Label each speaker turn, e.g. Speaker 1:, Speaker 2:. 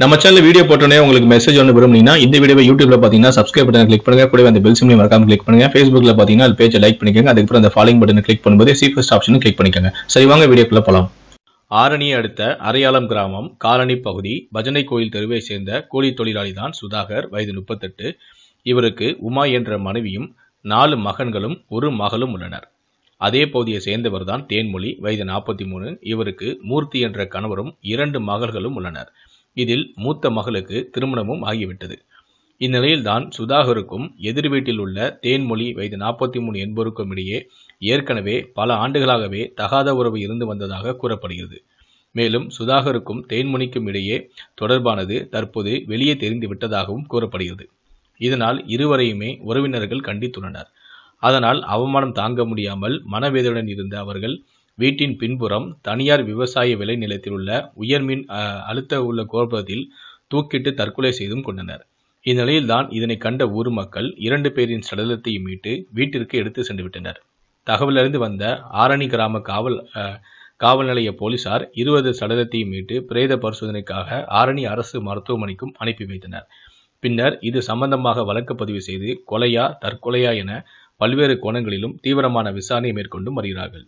Speaker 1: நம்ம channel video போட்டோன்னே உங்களுக்கு மெசேஜ் ஒன்று விரும்புனீங்கன்னா இந்த வீடியோ யூடியூப்ல பார்த்தீங்கன்னா சப்ஸ்கிரைப் பட்டன் கிளிக் பண்ணுங்க கூட அந்த பெல் சிம்லையும் மறக்காம கிளிக் பண்ணுங்க ஃபேஸ்புக்ல பார்த்தீங்கன்னா அது பேஜை லைக் பண்ணிக்கோங்க அதுக்கப்புறம் அந்த ஃபாலோயிங் பட்டன் கிளிக் பண்ணும்போது ஃபஸ்ட் ஆப்ஷன் கிளிக் பண்ணிக்கோங்க சரி வாங்க வீடியோக்குள்ள போகலாம்
Speaker 2: ஆரணியை அடுத்த அரையாளம் கிராமம் காலனி பகுதி பஜனை கோயில் தெருவை சேர்ந்த கூலி தொழிலாளி தான் சுதாகர் வயது முப்பத்தெட்டு இவருக்கு உமா என்ற மனைவியும் நாலு மகன்களும் ஒரு மகளும் உள்ளனர் அதே பகுதியை சேர்ந்தவர் தான் தேன்மொழி வயது நாற்பத்தி மூணு இவருக்கு மூர்த்தி என்ற கணவரும் இரண்டு மகள்களும் உள்ளனர் இதில் மூத்த மகளுக்கு திருமணமும் ஆகிவிட்டது இந்நிலையில்தான் சுதாகருக்கும் எதிர் வீட்டில் உள்ள தேன்மொழி வயது நாற்பத்தி மூணு என்பவருக்கும் இடையே ஏற்கனவே பல ஆண்டுகளாகவே தகாத உறவு இருந்து வந்ததாக கூறப்படுகிறது மேலும் சுதாகருக்கும் தேன்மொழிக்கும் இடையே தொடர்பானது தற்போது வெளியே தெரிந்து விட்டதாகவும் கூறப்படுகிறது இதனால் இருவரையுமே உறவினர்கள் கண்டித்துள்ளனர் அதனால் அவமானம் தாங்க முடியாமல் மனவேதனையுடன் இருந்த அவர்கள் வீட்டின் பின்புறம் தனியார் விவசாய விளை நிலத்தில் உள்ள உயர்மின் அழுத்த உள்ள கோபுரத்தில் தூக்கிட்டு தற்கொலை செய்தும் கொண்டனர் இந்நிலையில் தான் இதனை கண்ட ஊர் மக்கள் இரண்டு பேரின் சடலத்தையும் மீட்டு வீட்டிற்கு எடுத்து சென்று விட்டனர் தகவலறிந்து வந்த ஆரணி கிராம காவல் காவல் நிலைய போலீசார் இருபது சடலத்தையும் மீட்டு பிரேத பரிசோதனைக்காக ஆரணி அரசு மருத்துவமனைக்கும் அனுப்பி வைத்தனர் பின்னர் இது சம்பந்தமாக வழக்கு பதிவு செய்து கொலையா தற்கொலையா என பல்வேறு கோணங்களிலும் தீவிரமான விசாரணை மேற்கொண்டு வருகிறார்கள்